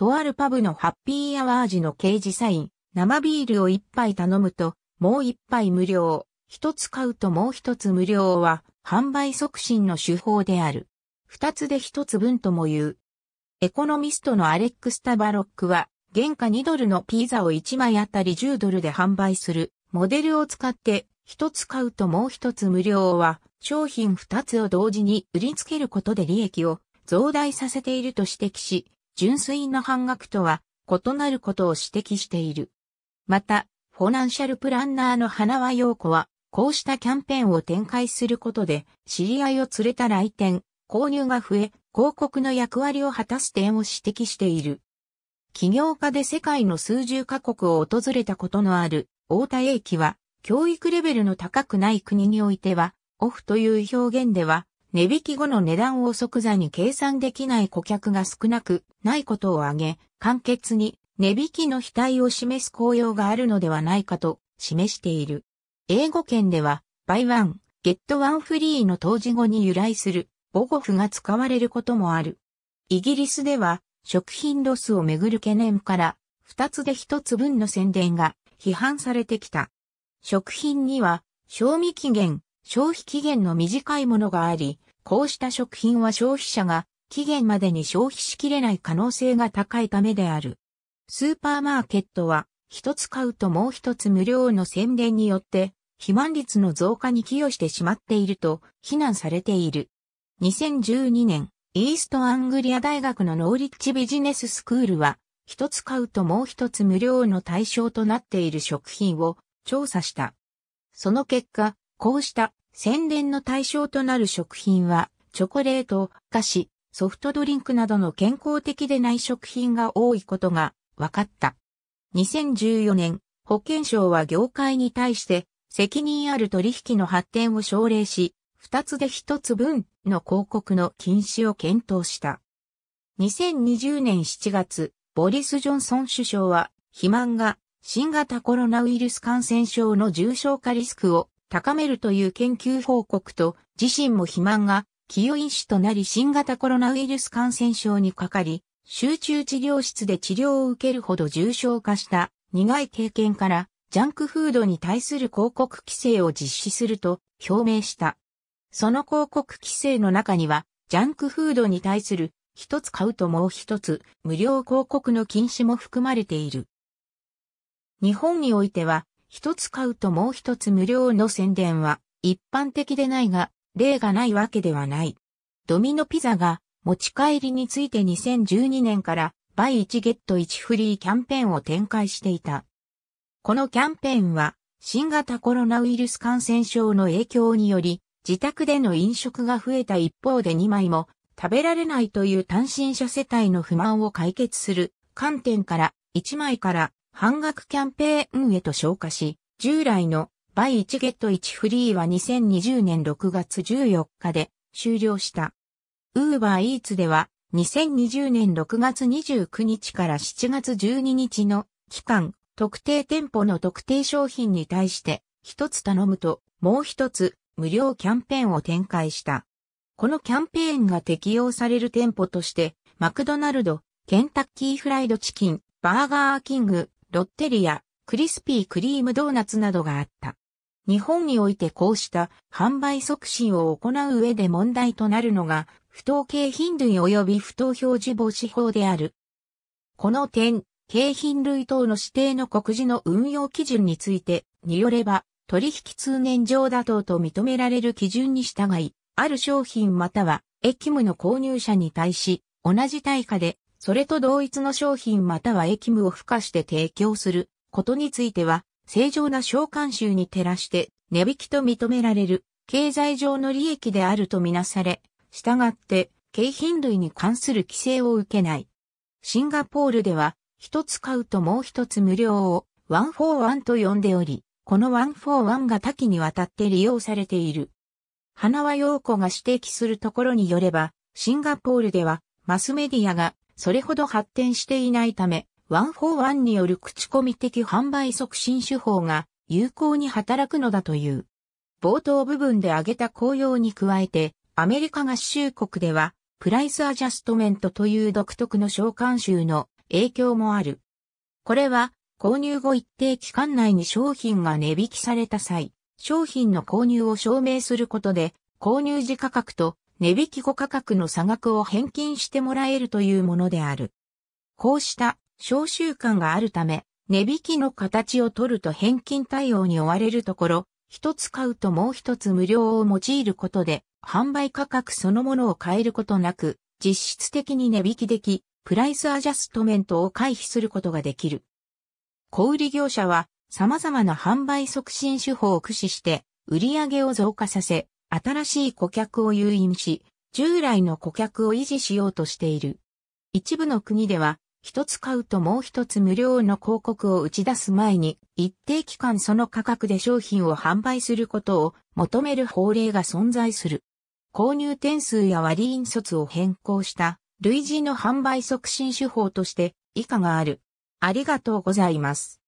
とあるパブのハッピーアワー時の掲示サイン、生ビールを一杯頼むと、もう一杯無料、一つ買うともう一つ無料は、販売促進の手法である。二つで一つ分とも言う。エコノミストのアレックス・タバロックは、原価2ドルのピザを1枚あたり10ドルで販売する、モデルを使って、一つ買うともう一つ無料は、商品二つを同時に売りつけることで利益を増大させていると指摘し、純粋な半額とは異なることを指摘している。また、フォナンシャルプランナーの花輪陽子は、こうしたキャンペーンを展開することで、知り合いを連れた来店、購入が増え、広告の役割を果たす点を指摘している。起業家で世界の数十カ国を訪れたことのある太田英機は、教育レベルの高くない国においては、オフという表現では、値引き後の値段を即座に計算できない顧客が少なくないことを挙げ、簡潔に値引きの非対を示す効用があるのではないかと示している。英語圏では、buy one, get one free の当時語に由来する母語符が使われることもある。イギリスでは、食品ロスをめぐる懸念から、二つで一つ分の宣伝が批判されてきた。食品には、賞味期限、消費期限の短いものがあり、こうした食品は消費者が期限までに消費しきれない可能性が高いためである。スーパーマーケットは、一つ買うともう一つ無料の宣伝によって、肥満率の増加に寄与してしまっていると非難されている。2012年、イーストアングリア大学のノーリッチビジネススクールは、一つ買うともう一つ無料の対象となっている食品を調査した。その結果、こうした宣伝の対象となる食品は、チョコレート、菓子、ソフトドリンクなどの健康的でない食品が多いことが分かった。2014年、保健省は業界に対して責任ある取引の発展を奨励し、二つで一つ分の広告の禁止を検討した。2020年7月、ボリス・ジョンソン首相は、肥満が新型コロナウイルス感染症の重症化リスクを高めるという研究報告と、自身も肥満が、気を因子となり新型コロナウイルス感染症にかかり、集中治療室で治療を受けるほど重症化した苦い経験から、ジャンクフードに対する広告規制を実施すると表明した。その広告規制の中には、ジャンクフードに対する一つ買うともう一つ無料広告の禁止も含まれている。日本においては一つ買うともう一つ無料の宣伝は一般的でないが、例がないわけではない。ドミノピザが持ち帰りについて2012年からバイ1ゲット1フリーキャンペーンを展開していた。このキャンペーンは新型コロナウイルス感染症の影響により自宅での飲食が増えた一方で2枚も食べられないという単身者世帯の不満を解決する観点から1枚から半額キャンペーンへと消化し、従来のバイ1ゲット1フリーは2020年6月14日で終了した。ウーバーイーツでは2020年6月29日から7月12日の期間、特定店舗の特定商品に対して一つ頼むともう一つ無料キャンペーンを展開した。このキャンペーンが適用される店舗としてマクドナルド、ケンタッキーフライドチキン、バーガーキング、ロッテリア、クリスピークリームドーナツなどがあった。日本においてこうした販売促進を行う上で問題となるのが、不当景品類及び不当表示防止法である。この点、景品類等の指定の告示の運用基準について、によれば、取引通年上妥当と認められる基準に従い、ある商品または、駅務の購入者に対し、同じ対価でそれと同一の商品または役務を付加して提供することについては、正常な召喚集に照らして値引きと認められる経済上の利益であるとみなされ、従って景品類に関する規制を受けない。シンガポールでは、一つ買うともう一つ無料をワンフォーワンと呼んでおり、このワンフォーワンが多岐にわたって利用されている。花輪陽子が指摘するところによれば、シンガポールではマスメディアがそれほど発展していないため、ワン・フォー・ワンによる口コミ的販売促進手法が有効に働くのだという。冒頭部分で挙げた公用に加えて、アメリカ合衆国では、プライスアジャストメントという独特の召喚集の影響もある。これは、購入後一定期間内に商品が値引きされた際、商品の購入を証明することで、購入時価格と値引き後価格の差額を返金してもらえるというものである。こうした消習慣があるため、値引きの形を取ると返金対応に追われるところ、一つ買うともう一つ無料を用いることで、販売価格そのものを変えることなく、実質的に値引きでき、プライスアジャストメントを回避することができる。小売業者は様々な販売促進手法を駆使して売り上げを増加させ、新しい顧客を誘引し、従来の顧客を維持しようとしている。一部の国では、一つ買うともう一つ無料の広告を打ち出す前に、一定期間その価格で商品を販売することを求める法令が存在する。購入点数や割引率を変更した類似の販売促進手法として以下がある。ありがとうございます。